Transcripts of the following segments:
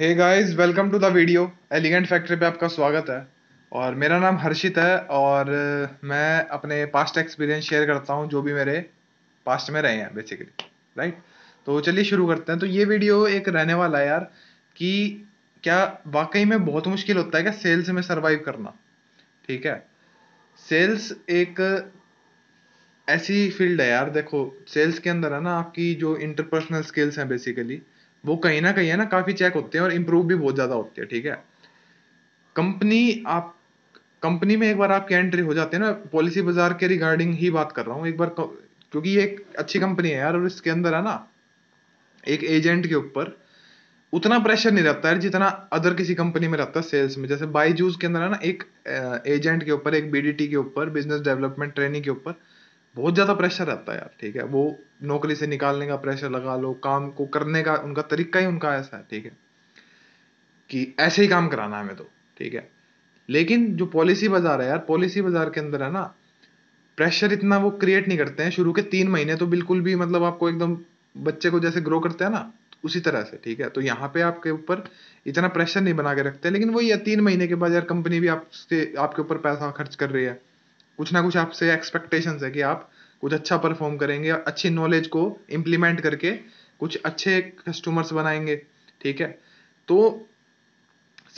hey guys welcome to the video elegant factory पे आपका स्वागत है और मेरा नाम हर्षित है और मैं अपने पास्ट एक्सपीरियंस शेयर करता हूँ जो भी मेरे पास्ट में रहे हैं बेसिकली राइट तो चलिए शुरू करते हैं तो ये वीडियो एक रहने वाला है यार कि क्या वाकई में बहुत मुश्किल होता है क्या सेल्स में सर्वाइव करना ठीक है सेल्स एक ऐसी फील्ड है यार देखो सेल्स के अंदर है ना आपकी जो इंटरपर्सनल स्किल्स हैं बेसिकली वो कहीं ना कहीं है ना काफ़ी चेक होते हैं और इम्प्रूव भी बहुत ज़्यादा होती है ठीक है कंपनी आप कंपनी में एक बार आपकी एंट्री हो जाती है ना पॉलिसी बाजार के रिगार्डिंग ही बात कर रहा हूँ एक बार क्योंकि ये एक अच्छी कंपनी है यार और इसके अंदर है ना एक एजेंट के ऊपर उतना प्रेशर नहीं रहता है जितना अदर किसी कंपनी में रहता है सेल्स में जैसे बाईजूस के अंदर है ना एक एजेंट के ऊपर एक बीडीटी के ऊपर बिजनेस डेवलपमेंट ट्रेनिंग के ऊपर बहुत ज़्यादा प्रेशर रहता है यार ठीक है वो नौकरी से निकालने का प्रेशर लगा लो काम को करने का उनका तरीका ही उनका ऐसा है ठीक है कि ऐसे ही काम कराना है हमें तो ठीक है लेकिन जो पॉलिसी बाज़ार है यार पॉलिसी बाज़ार के अंदर है ना प्रेशर इतना वो क्रिएट नहीं करते हैं शुरू के तीन महीने तो बिल्कुल भी मतलब आपको एकदम बच्चे को जैसे ग्रो करते हैं ना उसी तरह से ठीक है तो यहाँ पे आपके ऊपर इतना प्रेशर नहीं बना के रखते लेकिन वही है तीन महीने के बाद यार कंपनी भी आपसे आपके ऊपर पैसा खर्च कर रही है कुछ ना कुछ आपसे एक्सपेक्टेशंस है कि आप कुछ अच्छा परफॉर्म करेंगे और अच्छी नॉलेज को इम्प्लीमेंट करके कुछ अच्छे कस्टमर्स बनाएंगे ठीक है तो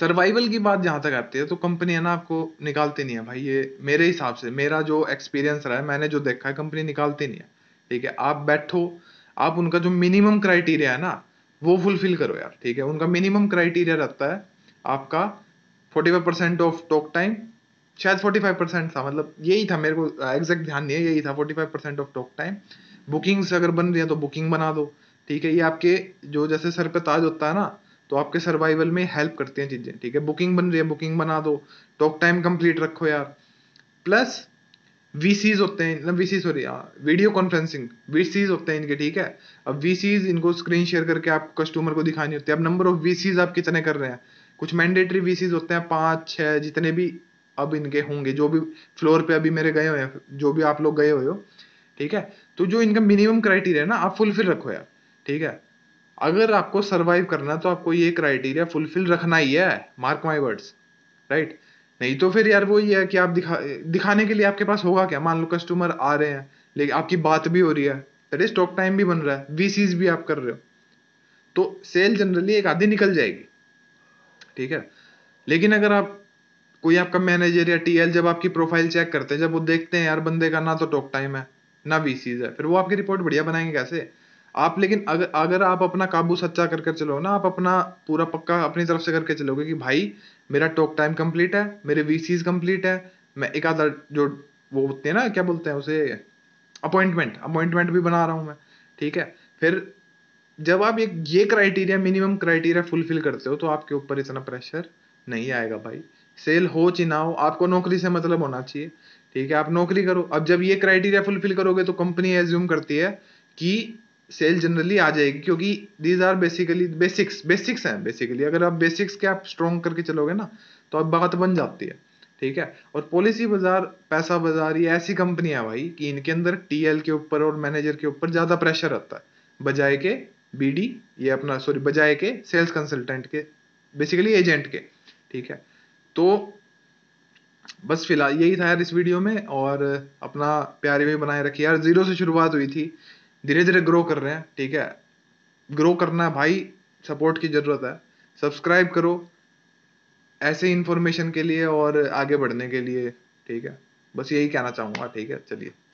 सर्वाइवल की बात जहाँ तक आती है तो कंपनी है ना आपको निकालती नहीं है भाई ये मेरे हिसाब से मेरा जो एक्सपीरियंस रहा है मैंने जो देखा है कंपनी निकालती नहीं है ठीक है आप बैठो आप उनका जो मिनिमम क्राइटेरिया है ना वो फुलफिल करो यार ठीक है उनका मिनिमम क्राइटेरिया रहता है आपका forty five percent of talk time शायद फोर्टी फाइव परसेंट था मतलब यही था मेरे को एग्जैक्ट ध्यान नहीं है यही था forty five percent of talk time bookings अगर बन रही है तो बुकिंग बना दो ठीक है ये आपके जो जैसे सर पे ताज होता है ना तो आपके सर्वाइवल में हेल्प करती हैं चीज़ें ठीक है बुकिंग बन रही है बुकिंग बना दो टॉक टाइम कंप्लीट रखो यार प्लस वी होते हैं V C sorry video conferencing V होते हैं इनके ठीक है अब वी इनको स्क्रीन शेयर करके आप कस्टमर को दिखानी होती है अब नंबर ऑफ वी आप कितने कर रहे हैं कुछ मैंडेटरी वी होते हैं पाँच छः जितने भी अब इनके होंगे जो भी फ्लोर पे अभी मेरे गए हुए हैं जो भी आप लोग गए हुए हो ठीक है तो जो इनका मिनिमम क्राइटेरिया ना आप फुलफिल रखो यार ठीक है अगर आपको सर्वाइव करना है तो आपको ये क्राइटेरिया फुलफिल रखना ही है मार्क माई वर्ड्स राइट नहीं तो फिर यार वो ये है कि आप दिखा दिखाने के लिए आपके पास होगा क्या मान लो कस्टमर आ रहे हैं लेकिन आपकी बात भी हो रही है अरे स्टॉक टाइम भी बन रहा है वी भी आप कर रहे हो तो सेल जनरली एक आधी निकल जाएगी ठीक है लेकिन अगर आप कोई आपका मैनेजर या टीएल जब आपकी प्रोफाइल चेक करते हैं जब वो देखते हैं यार बंदे का ना तो टॉक टाइम है ना सीज है फिर वो आपकी रिपोर्ट बढ़िया बनाएंगे कैसे आप लेकिन अगर अगर आप अपना काबू सच्चा कर कर चलो ना आप अपना पूरा पक्का अपनी तरफ से करके चलोगे कि भाई मेरा टॉक टाइम कंप्लीट है मेरे वीसीज कंप्लीट है मैं एक आधा जो वो होते हैं ना क्या बोलते हैं उसे अपॉइंटमेंट अपॉइंटमेंट भी बना रहा हूँ मैं ठीक है फिर जब आप ये ये क्राइटेरिया मिनिमम क्राइटेरिया फुलफिल करते हो तो आपके ऊपर इतना प्रेशर नहीं आएगा भाई सेल हो ची ना हो आपको नौकरी से मतलब होना चाहिए ठीक है आप नौकरी करो अब जब ये क्राइटेरिया फुलफिल करोगे तो कंपनी एज्यूम करती है कि सेल जनरली आ जाएगी क्योंकि these are basically basics basics हैं बेसिकली अगर आप बेसिक्स के आप स्ट्रॉन्ग करके चलोगे ना तो अब बात बन जाती है ठीक है और पॉलिसी बाजार पैसा बाजार ये ऐसी कंपनियां भाई कि इनके अंदर टीएल के ऊपर और मैनेजर के ऊपर ज़्यादा प्रेशर रहता है बजाय के बीडी ये अपना सॉरी बजाय के सेल्स कंसल्टेंट के बेसिकली एजेंट के ठीक है तो बस फिलहाल यही था यार इस वीडियो में और अपना प्यार भी बनाए रखिए यार ज़ीरो से शुरुआत हुई थी धीरे धीरे ग्रो कर रहे हैं ठीक है ग्रो करना भाई सपोर्ट की ज़रूरत है सब्सक्राइब करो ऐसे इन्फॉर्मेशन के लिए और आगे बढ़ने के लिए ठीक है बस यही कहना चाहूँगा ठीक है चलिए